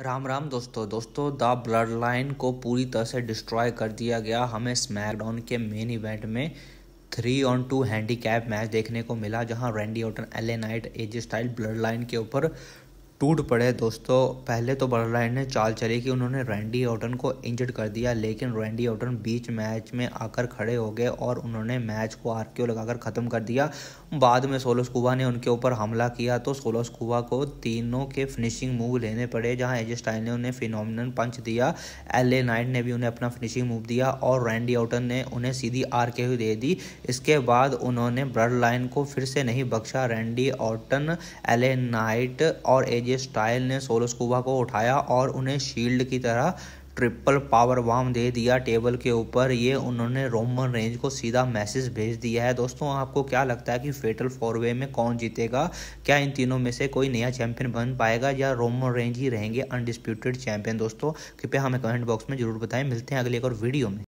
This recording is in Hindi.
राम राम दोस्तों दोस्तों द ब्लड लाइन को पूरी तरह से डिस्ट्रॉय कर दिया गया हमें स्मैकडाउन के मेन इवेंट में three on two handy match देखने को मिला जहां Randy Orton L A Knight A J Styles Bloodline के ऊपर टूट पड़े दोस्तों पहले तो लाइन ने चाल चली कि उन्होंने रैंडी ऑटन को इंजर्ड कर दिया लेकिन रैंडी ऑटन बीच मैच में आकर खड़े हो गए और उन्होंने मैच को आरक्यू लगाकर ख़त्म कर दिया बाद में सोलो स्कूबा ने उनके ऊपर हमला किया तो सोलो स्कूबा को तीनों के फिनिशिंग मूव लेने पड़े जहाँ एजे स्टाइल ने उन्हें फिनोमिनल पंच दिया एल ए नाइट ने भी उन्हें अपना फिनिशिंग मूव दिया और रैंडी ऑटन ने उन्हें सीधी आर के दे दी इसके बाद उन्होंने ब्रड लाइन को फिर से नहीं बख्शा रैंडी ऑटन एल नाइट और एज गेस्ट स्टाइल ने सोलोस्कुबा को उठाया और उन्हें शील्ड की तरह ट्रिपल पावर वाम दे दिया टेबल के ऊपर ये उन्होंने रोमन रेंज को सीधा मैसेज भेज दिया है दोस्तों आपको क्या लगता है कि फेटल फोर वे में कौन जीतेगा क्या इन तीनों में से कोई नया चैंपियन बन पाएगा या रोमन रेंज ही रहेंगे अनडिस्प्यूटेड चैंपियन दोस्तों कृपया हमें कमेंट बॉक्स में जरूर बताएं मिलते हैं अगले एक और वीडियो में